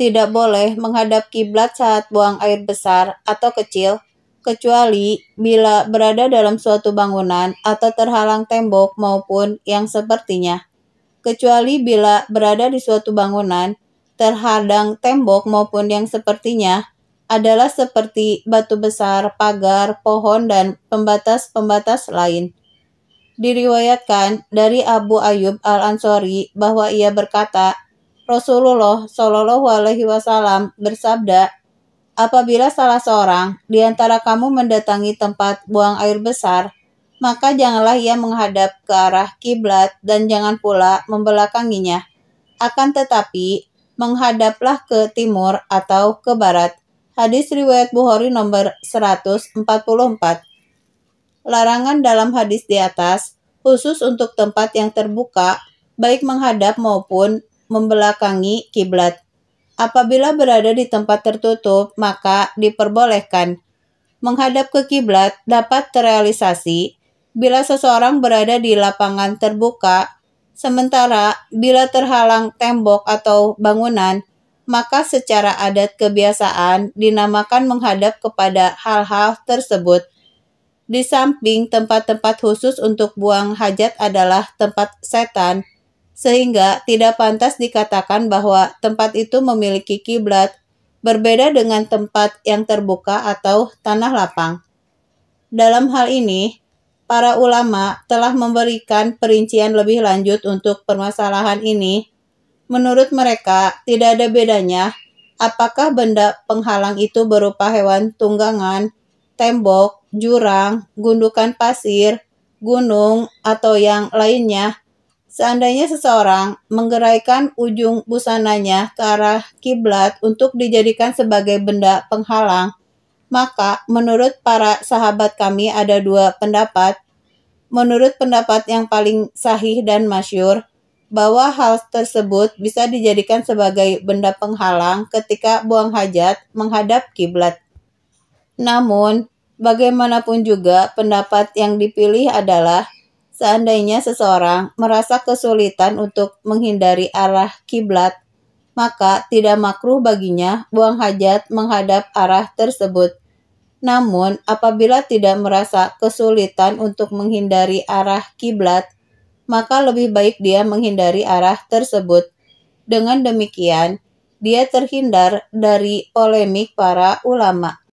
tidak boleh menghadap kiblat saat buang air besar atau kecil, kecuali bila berada dalam suatu bangunan atau terhalang tembok maupun yang sepertinya, kecuali bila berada di suatu bangunan, terhadang tembok maupun yang sepertinya adalah seperti batu besar, pagar, pohon, dan pembatas-pembatas lain. Diriwayatkan dari Abu Ayub Al-Ansori bahwa ia berkata, Rasulullah Shallallahu Alaihi Wasallam bersabda, apabila salah seorang di antara kamu mendatangi tempat buang air besar, maka janganlah ia menghadap ke arah kiblat dan jangan pula membelakanginya. Akan tetapi, menghadaplah ke timur atau ke barat. Hadis riwayat Bukhari nomor 144. Larangan dalam hadis di atas khusus untuk tempat yang terbuka, baik menghadap maupun membelakangi kiblat. Apabila berada di tempat tertutup, maka diperbolehkan menghadap ke kiblat dapat terrealisasi bila seseorang berada di lapangan terbuka, sementara bila terhalang tembok atau bangunan, maka secara adat kebiasaan dinamakan menghadap kepada hal-hal tersebut. Di samping tempat-tempat khusus untuk buang hajat adalah tempat setan, sehingga tidak pantas dikatakan bahwa tempat itu memiliki kiblat, berbeda dengan tempat yang terbuka atau tanah lapang. Dalam hal ini, para ulama telah memberikan perincian lebih lanjut untuk permasalahan ini. Menurut mereka, tidak ada bedanya apakah benda penghalang itu berupa hewan tunggangan, tembok, jurang, gundukan pasir, gunung, atau yang lainnya Seandainya seseorang menggeraikan ujung busananya ke arah kiblat untuk dijadikan sebagai benda penghalang, maka menurut para sahabat kami ada dua pendapat. Menurut pendapat yang paling sahih dan masyur, bahwa hal tersebut bisa dijadikan sebagai benda penghalang ketika buang hajat menghadap kiblat. Namun, bagaimanapun juga pendapat yang dipilih adalah Seandainya seseorang merasa kesulitan untuk menghindari arah kiblat, maka tidak makruh baginya buang hajat menghadap arah tersebut. Namun, apabila tidak merasa kesulitan untuk menghindari arah kiblat, maka lebih baik dia menghindari arah tersebut. Dengan demikian, dia terhindar dari polemik para ulama.